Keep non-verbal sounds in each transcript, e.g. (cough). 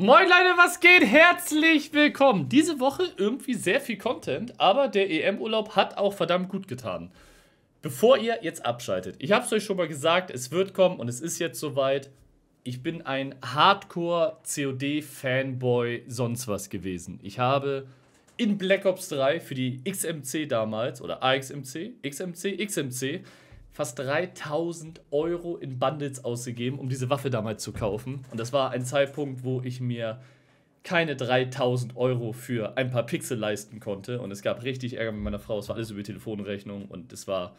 Moin Leute, was geht? Herzlich willkommen. Diese Woche irgendwie sehr viel Content, aber der EM-Urlaub hat auch verdammt gut getan. Bevor ihr jetzt abschaltet, ich habe es euch schon mal gesagt, es wird kommen und es ist jetzt soweit. Ich bin ein Hardcore-COD-Fanboy sonst was gewesen. Ich habe in Black Ops 3 für die XMC damals oder AXMC, XMC, XMC fast 3000 Euro in Bundles ausgegeben, um diese Waffe damals zu kaufen. Und das war ein Zeitpunkt, wo ich mir keine 3000 Euro für ein paar Pixel leisten konnte. Und es gab richtig Ärger mit meiner Frau. Es war alles über Telefonrechnung und es war,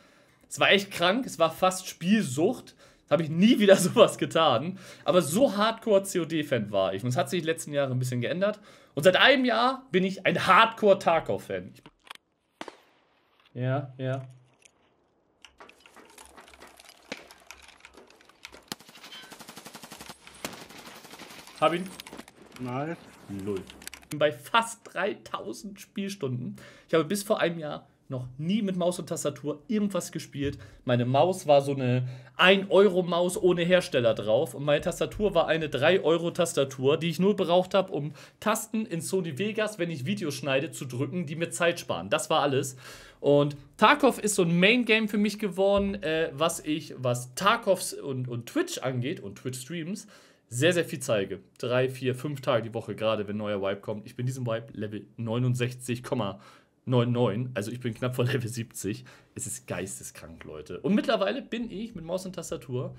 es war echt krank. Es war fast Spielsucht. Habe ich nie wieder (laughs) sowas getan. Aber so hardcore COD-Fan war ich. Und es hat sich die letzten Jahre ein bisschen geändert. Und seit einem Jahr bin ich ein hardcore Tarkov-Fan. Ja, ja. Hab ihn. Nice. Null. Bei fast 3000 Spielstunden. Ich habe bis vor einem Jahr noch nie mit Maus und Tastatur irgendwas gespielt. Meine Maus war so eine 1-Euro-Maus ohne Hersteller drauf und meine Tastatur war eine 3-Euro-Tastatur, die ich nur braucht habe, um Tasten in Sony Vegas, wenn ich Videos schneide, zu drücken, die mir Zeit sparen. Das war alles. Und Tarkov ist so ein Main-Game für mich geworden, äh, was ich, was Tarkovs und, und Twitch angeht und Twitch-Streams, sehr, sehr viel zeige. Drei, vier, fünf Tage die Woche, gerade wenn neuer Vibe kommt. Ich bin diesem Vibe Level 69,99. Also ich bin knapp vor (laughs) Level 70. Es ist geisteskrank, Leute. Und mittlerweile bin ich mit Maus und Tastatur,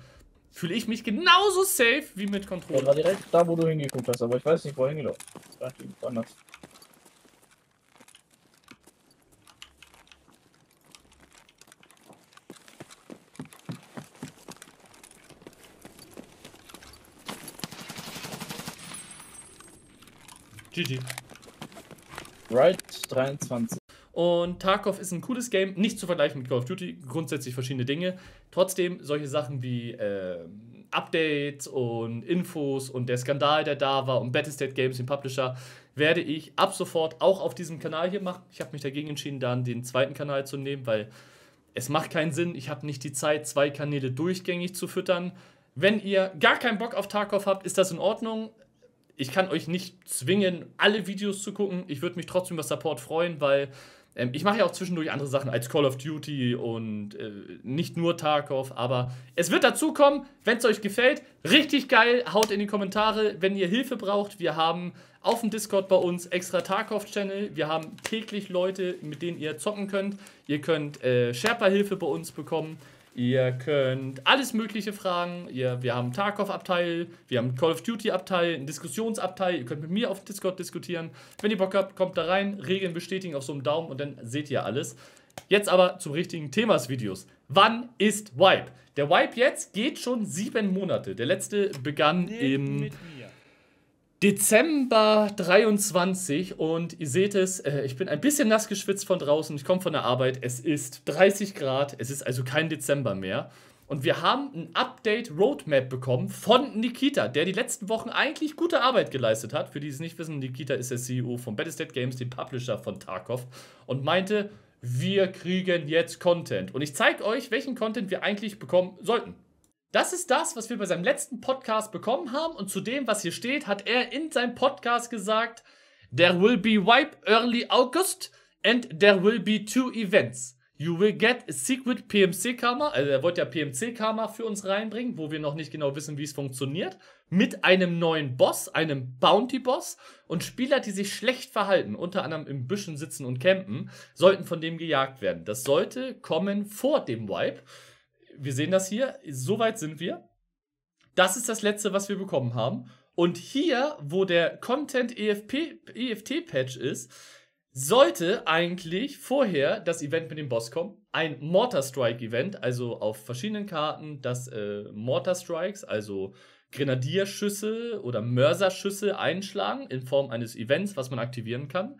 fühle ich mich genauso safe wie mit Controller. Ich war direkt da, wo du hingeguckt hast, aber ich weiß nicht, wohin gelaufen. Das war anders. GG. Right 23. Und Tarkov ist ein cooles Game, nicht zu vergleichen mit Call of Duty, grundsätzlich verschiedene Dinge. Trotzdem solche Sachen wie äh, Updates und Infos und der Skandal, der da war und Battlestate Games, den Publisher, werde ich ab sofort auch auf diesem Kanal hier machen. Ich habe mich dagegen entschieden, dann den zweiten Kanal zu nehmen, weil es macht keinen Sinn. Ich habe nicht die Zeit, zwei Kanäle durchgängig zu füttern. Wenn ihr gar keinen Bock auf Tarkov habt, ist das in Ordnung ich kann euch nicht zwingen, alle Videos zu gucken. Ich würde mich trotzdem über Support freuen, weil ähm, ich mache ja auch zwischendurch andere Sachen als Call of Duty und äh, nicht nur Tarkov. Aber es wird dazu kommen, wenn es euch gefällt. Richtig geil, haut in die Kommentare, wenn ihr Hilfe braucht. Wir haben auf dem Discord bei uns extra Tarkov-Channel. Wir haben täglich Leute, mit denen ihr zocken könnt. Ihr könnt äh, Sherpa-Hilfe bei uns bekommen. Ihr könnt alles Mögliche fragen. Ihr, wir haben einen Tarkov-Abteil, wir haben einen Call of Duty-Abteil, einen Diskussionsabteil. Ihr könnt mit mir auf Discord diskutieren. Wenn ihr Bock habt, kommt da rein, Regeln bestätigen auf so einem Daumen und dann seht ihr alles. Jetzt aber zum richtigen Thema des Videos. Wann ist Wipe? Der Wipe jetzt geht schon sieben Monate. Der letzte begann nee, im. Dezember 23 und ihr seht es, äh, ich bin ein bisschen nass geschwitzt von draußen, ich komme von der Arbeit, es ist 30 Grad, es ist also kein Dezember mehr. Und wir haben ein Update Roadmap bekommen von Nikita, der die letzten Wochen eigentlich gute Arbeit geleistet hat. Für die es nicht wissen, Nikita ist der CEO von Battlestate Games, dem Publisher von Tarkov, und meinte, wir kriegen jetzt Content. Und ich zeige euch, welchen Content wir eigentlich bekommen sollten. Das ist das, was wir bei seinem letzten Podcast bekommen haben. Und zu dem, was hier steht, hat er in seinem Podcast gesagt, There will be wipe early August and there will be two events. You will get a secret PMC Karma, also er wollte ja PMC Karma für uns reinbringen, wo wir noch nicht genau wissen, wie es funktioniert, mit einem neuen Boss, einem Bounty Boss und Spieler, die sich schlecht verhalten, unter anderem im Büschen sitzen und campen, sollten von dem gejagt werden. Das sollte kommen vor dem Wipe wir sehen das hier, soweit sind wir. Das ist das letzte, was wir bekommen haben. Und hier, wo der Content EFT e Patch ist, sollte eigentlich vorher das Event mit dem Boss kommen. Ein Mortar Strike Event, also auf verschiedenen Karten, dass äh, Mortar Strikes, also Grenadierschüsse oder Mörserschüsse einschlagen in Form eines Events, was man aktivieren kann.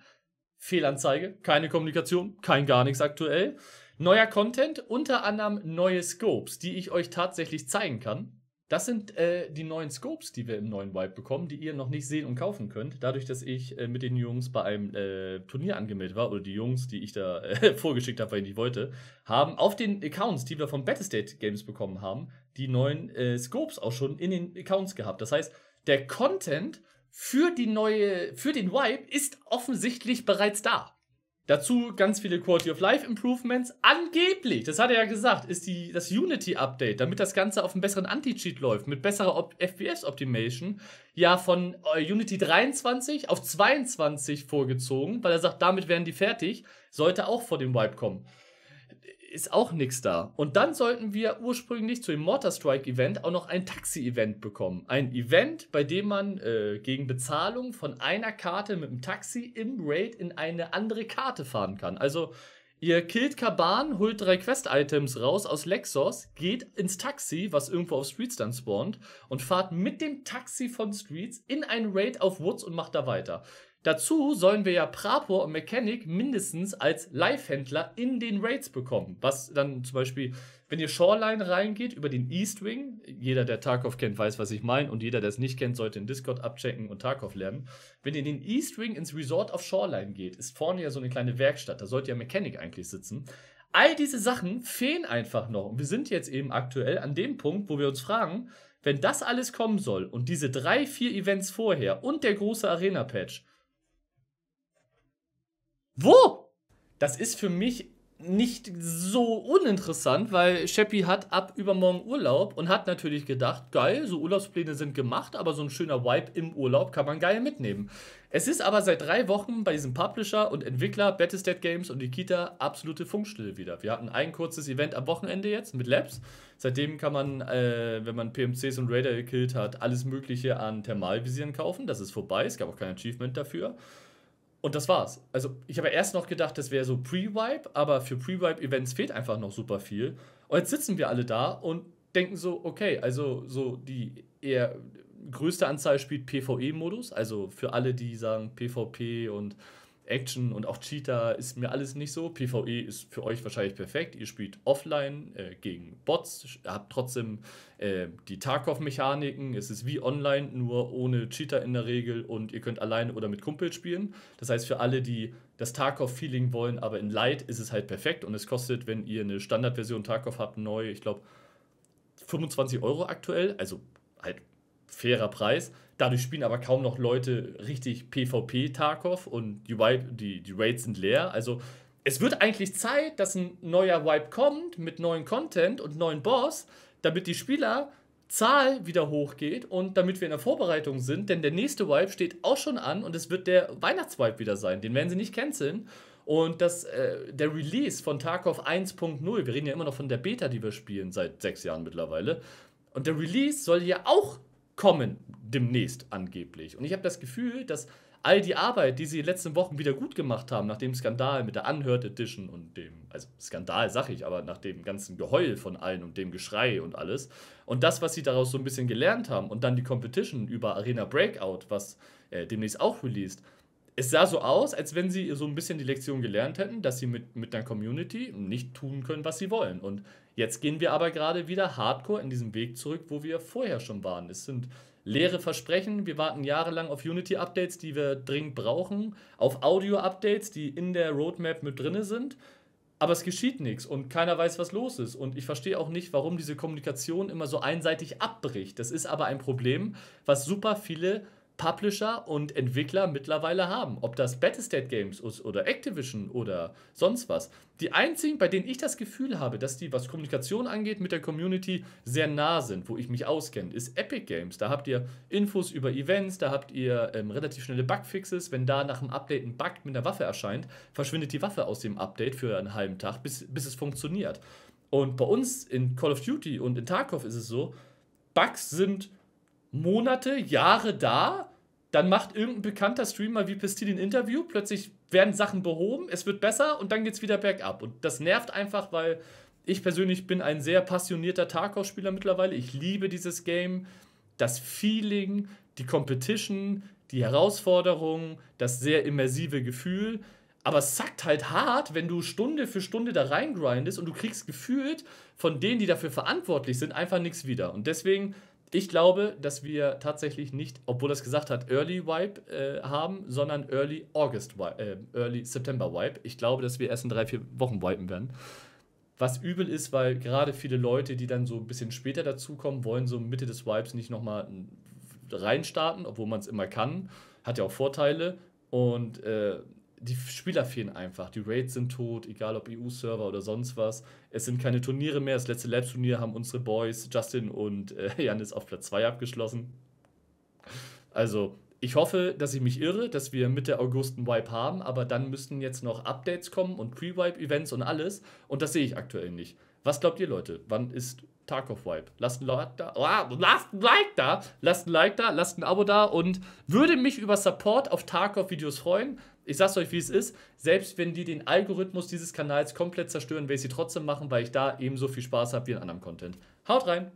Fehlanzeige, keine Kommunikation, kein gar nichts aktuell. Neuer Content, unter anderem neue Scopes, die ich euch tatsächlich zeigen kann. Das sind äh, die neuen Scopes, die wir im neuen Wipe bekommen, die ihr noch nicht sehen und kaufen könnt. Dadurch, dass ich äh, mit den Jungs bei einem äh, Turnier angemeldet war, oder die Jungs, die ich da äh, (laughs) vorgeschickt habe, weil ich nicht wollte, haben auf den Accounts, die wir von Battlestate Games bekommen haben, die neuen äh, Scopes auch schon in den Accounts gehabt. Das heißt, der Content für die neue, für den Wipe ist offensichtlich bereits da. Dazu ganz viele Quality of Life Improvements. Angeblich, das hat er ja gesagt, ist die, das Unity Update, damit das Ganze auf einem besseren Anti-Cheat läuft, mit besserer FPS Optimation, ja von äh, Unity 23 auf 22 vorgezogen, weil er sagt, damit wären die fertig, sollte auch vor dem Wipe kommen ist auch nichts da. Und dann sollten wir ursprünglich zu dem Mortar Strike Event auch noch ein Taxi-Event bekommen. Ein Event, bei dem man äh, gegen Bezahlung von einer Karte mit dem Taxi im Raid in eine andere Karte fahren kann. Also ihr killt Kaban, holt drei Quest-Items raus aus Lexos, geht ins Taxi, was irgendwo auf Streets dann spawnt, und fahrt mit dem Taxi von Streets in ein Raid auf Woods und macht da weiter. Dazu sollen wir ja Prapor und Mechanic mindestens als Live-Händler in den Raids bekommen. Was dann zum Beispiel, wenn ihr Shoreline reingeht über den East Wing, jeder, der Tarkov kennt, weiß, was ich meine, und jeder, der es nicht kennt, sollte in Discord abchecken und Tarkov lernen. Wenn ihr in den East Wing ins Resort auf Shoreline geht, ist vorne ja so eine kleine Werkstatt, da sollte ja Mechanic eigentlich sitzen. All diese Sachen fehlen einfach noch. Und wir sind jetzt eben aktuell an dem Punkt, wo wir uns fragen, wenn das alles kommen soll und diese drei, vier Events vorher und der große Arena-Patch, wo? Das ist für mich nicht so uninteressant, weil Sheppy hat ab übermorgen Urlaub und hat natürlich gedacht, geil, so Urlaubspläne sind gemacht, aber so ein schöner Vibe im Urlaub kann man geil mitnehmen. Es ist aber seit drei Wochen bei diesem Publisher und Entwickler Battlestat Games und Nikita absolute Funkstille wieder. Wir hatten ein kurzes Event am Wochenende jetzt mit Labs. Seitdem kann man, äh, wenn man PMCs und Raider gekillt hat, alles Mögliche an Thermalvisieren kaufen. Das ist vorbei, es gab auch kein Achievement dafür. Und das war's. Also, ich habe ja erst noch gedacht, das wäre so Pre-Wipe, aber für Pre-Wipe-Events fehlt einfach noch super viel. Und jetzt sitzen wir alle da und denken so, okay, also so die eher größte Anzahl spielt PvE-Modus, also für alle, die sagen PvP und Action und auch Cheater ist mir alles nicht so. PvE ist für euch wahrscheinlich perfekt. Ihr spielt offline äh, gegen Bots, habt trotzdem äh, die Tarkov-Mechaniken. Es ist wie online, nur ohne Cheater in der Regel und ihr könnt alleine oder mit Kumpel spielen. Das heißt, für alle, die das Tarkov-Feeling wollen, aber in Light ist es halt perfekt und es kostet, wenn ihr eine Standardversion Tarkov habt, neu, ich glaube, 25 Euro aktuell. Also halt fairer Preis. Dadurch spielen aber kaum noch Leute richtig PvP Tarkov und die, Wipe, die, die Raids sind leer. Also es wird eigentlich Zeit, dass ein neuer Wipe kommt mit neuen Content und neuen Boss, damit die Spielerzahl wieder hochgeht und damit wir in der Vorbereitung sind, denn der nächste Wipe steht auch schon an und es wird der Weihnachtswipe wieder sein. Den werden sie nicht canceln. Und das, äh, der Release von Tarkov 1.0, wir reden ja immer noch von der Beta, die wir spielen seit sechs Jahren mittlerweile, und der Release soll ja auch kommen demnächst angeblich. Und ich habe das Gefühl, dass all die Arbeit, die sie in den letzten Wochen wieder gut gemacht haben, nach dem Skandal mit der Unheard Edition und dem, also Skandal sag ich, aber nach dem ganzen Geheul von allen und dem Geschrei und alles. Und das, was sie daraus so ein bisschen gelernt haben und dann die Competition über Arena Breakout, was äh, demnächst auch released, es sah so aus, als wenn sie so ein bisschen die Lektion gelernt hätten, dass sie mit, mit einer Community nicht tun können, was sie wollen. Und jetzt gehen wir aber gerade wieder hardcore in diesem Weg zurück, wo wir vorher schon waren. Es sind leere Versprechen. Wir warten jahrelang auf Unity-Updates, die wir dringend brauchen, auf Audio-Updates, die in der Roadmap mit drin sind. Aber es geschieht nichts und keiner weiß, was los ist. Und ich verstehe auch nicht, warum diese Kommunikation immer so einseitig abbricht. Das ist aber ein Problem, was super viele Publisher und Entwickler mittlerweile haben. Ob das Battlestate Games ist oder Activision oder sonst was. Die einzigen, bei denen ich das Gefühl habe, dass die, was Kommunikation angeht, mit der Community sehr nah sind, wo ich mich auskenne, ist Epic Games. Da habt ihr Infos über Events, da habt ihr ähm, relativ schnelle Bugfixes. Wenn da nach dem Update ein Bug mit einer Waffe erscheint, verschwindet die Waffe aus dem Update für einen halben Tag, bis, bis es funktioniert. Und bei uns in Call of Duty und in Tarkov ist es so, Bugs sind Monate, Jahre da dann macht irgendein bekannter Streamer wie Pistil ein Interview, plötzlich werden Sachen behoben, es wird besser und dann geht es wieder bergab. Und das nervt einfach, weil ich persönlich bin ein sehr passionierter Tarkov-Spieler mittlerweile. Ich liebe dieses Game, das Feeling, die Competition, die Herausforderung, das sehr immersive Gefühl. Aber es sackt halt hart, wenn du Stunde für Stunde da reingrindest und du kriegst gefühlt von denen, die dafür verantwortlich sind, einfach nichts wieder. Und deswegen ich glaube, dass wir tatsächlich nicht, obwohl das gesagt hat, Early Wipe äh, haben, sondern Early August Wipe, äh, Early September Wipe. Ich glaube, dass wir erst in drei, vier Wochen wipen werden. Was übel ist, weil gerade viele Leute, die dann so ein bisschen später dazukommen, wollen so Mitte des Wipes nicht nochmal reinstarten, obwohl man es immer kann. Hat ja auch Vorteile. Und äh, die Spieler fehlen einfach. Die Raids sind tot, egal ob EU-Server oder sonst was. Es sind keine Turniere mehr. Das letzte lab turnier haben unsere Boys Justin und äh, Janis auf Platz 2 abgeschlossen. Also, ich hoffe, dass ich mich irre, dass wir Mitte August einen Wipe haben, aber dann müssten jetzt noch Updates kommen und Pre-Wipe-Events und alles. Und das sehe ich aktuell nicht. Was glaubt ihr, Leute? Wann ist Tarkov Wipe? Lasst ein Like da, oh, lasst ein Like da, lasst ein Like da, lasst ein Abo da und würde mich über Support auf Tarkov-Videos freuen. Ich sag's euch, wie es ist. Selbst wenn die den Algorithmus dieses Kanals komplett zerstören, werde ich sie trotzdem machen, weil ich da ebenso viel Spaß habe wie in anderem Content. Haut rein!